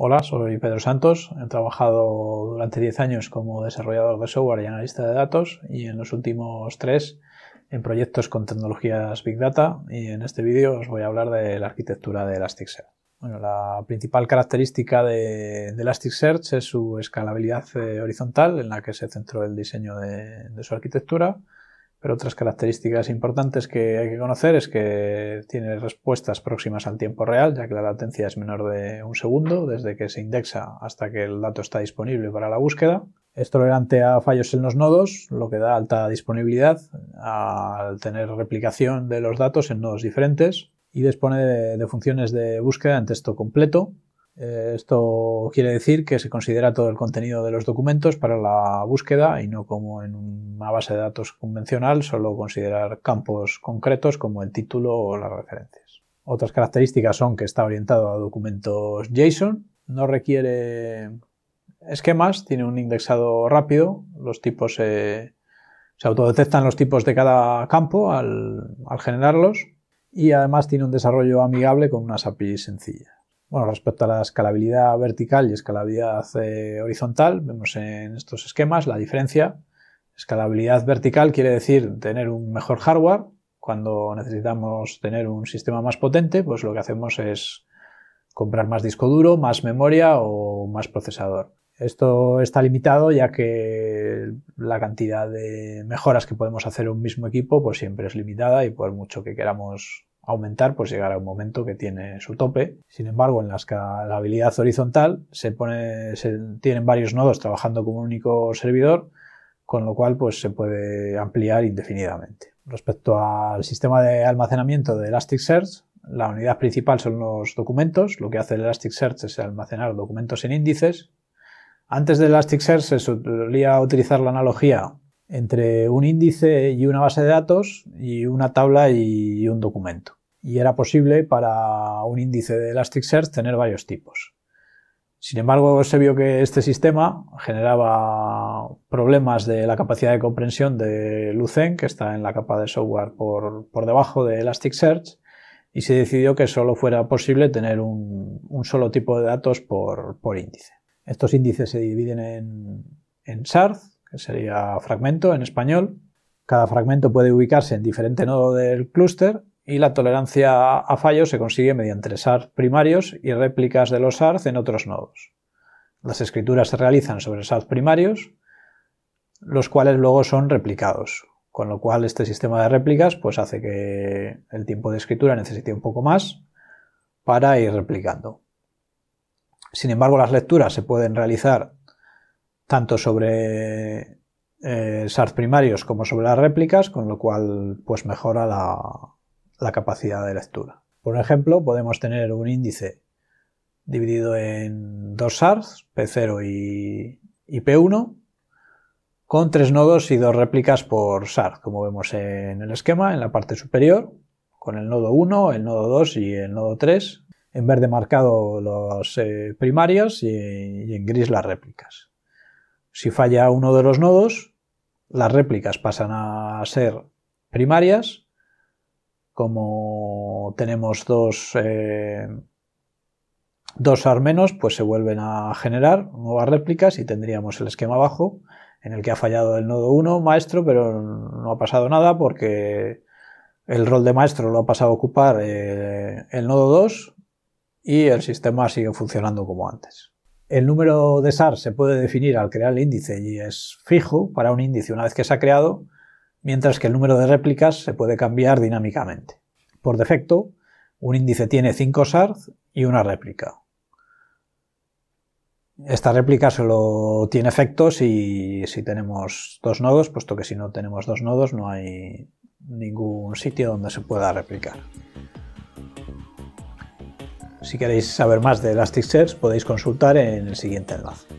Hola, soy Pedro Santos. He trabajado durante 10 años como desarrollador de software y analista de datos y en los últimos 3 en proyectos con tecnologías Big Data y en este vídeo os voy a hablar de la arquitectura de Elasticsearch. Bueno, la principal característica de, de Elasticsearch es su escalabilidad eh, horizontal en la que se centró el diseño de su arquitectura pero otras características importantes que hay que conocer es que tiene respuestas próximas al tiempo real, ya que la latencia es menor de un segundo desde que se indexa hasta que el dato está disponible para la búsqueda. Es tolerante a fallos en los nodos, lo que da alta disponibilidad al tener replicación de los datos en nodos diferentes y dispone de, de funciones de búsqueda en texto completo eh, esto quiere decir que se considera todo el contenido de los documentos para la búsqueda y no como en una base de datos convencional solo considerar campos concretos como el título o las referencias. Otras características son que está orientado a documentos JSON, no requiere esquemas, tiene un indexado rápido, los tipos se, autodetectan los tipos de cada campo al, generarlos y además tiene un desarrollo amigable con unas API sencillas. Bueno, respecto a la escalabilidad vertical y escalabilidad eh, horizontal, vemos en estos esquemas la diferencia. Escalabilidad vertical quiere decir tener un mejor hardware. Cuando necesitamos tener un sistema más potente, pues lo que hacemos es comprar más disco duro, más memoria o más procesador. Esto está limitado ya que la cantidad de mejoras que podemos hacer en un mismo equipo pues siempre es limitada y por mucho que queramos aumentar, pues llegará un momento que tiene su tope. Sin embargo, en la escalabilidad horizontal se, pone, se tienen varios nodos trabajando como un único servidor, con lo cual pues, se puede ampliar indefinidamente. Respecto al sistema de almacenamiento de Elasticsearch, la unidad principal son los documentos. Lo que hace el Elasticsearch es almacenar documentos en índices. Antes de Elasticsearch se solía utilizar la analogía entre un índice y una base de datos y una tabla y un documento y era posible para un índice de Elasticsearch tener varios tipos. Sin embargo, se vio que este sistema generaba problemas de la capacidad de comprensión de Lucene, que está en la capa de software por, debajo de Elasticsearch, y se decidió que solo fuera posible tener un, solo tipo de datos por, índice. Estos índices se dividen en, en que sería fragmento en español. Cada fragmento puede ubicarse en diferente nodo del clúster y la tolerancia a fallos se consigue mediante SAR primarios y réplicas de los SARs en otros nodos. Las escrituras se realizan sobre SARs primarios, los cuales luego son replicados, con lo cual este sistema de réplicas pues hace que el tiempo de escritura necesite un poco más para ir replicando. Sin embargo, las lecturas se pueden realizar tanto sobre eh, SARS primarios como sobre las réplicas, con lo cual pues mejora la, la capacidad de lectura. Por ejemplo, podemos tener un índice dividido en dos SARS, P0 y, P1, con tres nodos y dos réplicas por SAR, como vemos en el esquema, en la parte superior, con el nodo 1, el nodo 2 y el nodo 3, en verde marcado los eh, primarias primarios y, en gris las réplicas. Si falla uno de los nodos, las réplicas pasan a ser primarias como tenemos dos, SAR eh, dos pues se vuelven a generar nuevas réplicas y tendríamos el esquema abajo en el que ha fallado el nodo 1, maestro, pero no ha pasado nada porque el rol de maestro lo ha pasado a ocupar eh, el nodo 2 y el sistema sigue funcionando como antes. El número de SAR se puede definir al crear el índice y es fijo para un índice una vez que se ha creado mientras que el número de réplicas se puede cambiar dinámicamente. Por defecto, un índice tiene 5 SARS y una réplica. Esta réplica solo tiene efecto si, si tenemos dos nodos, puesto que si no tenemos dos nodos no hay ningún sitio donde se pueda replicar. Si queréis saber más de Elasticsearch podéis consultar en el siguiente enlace.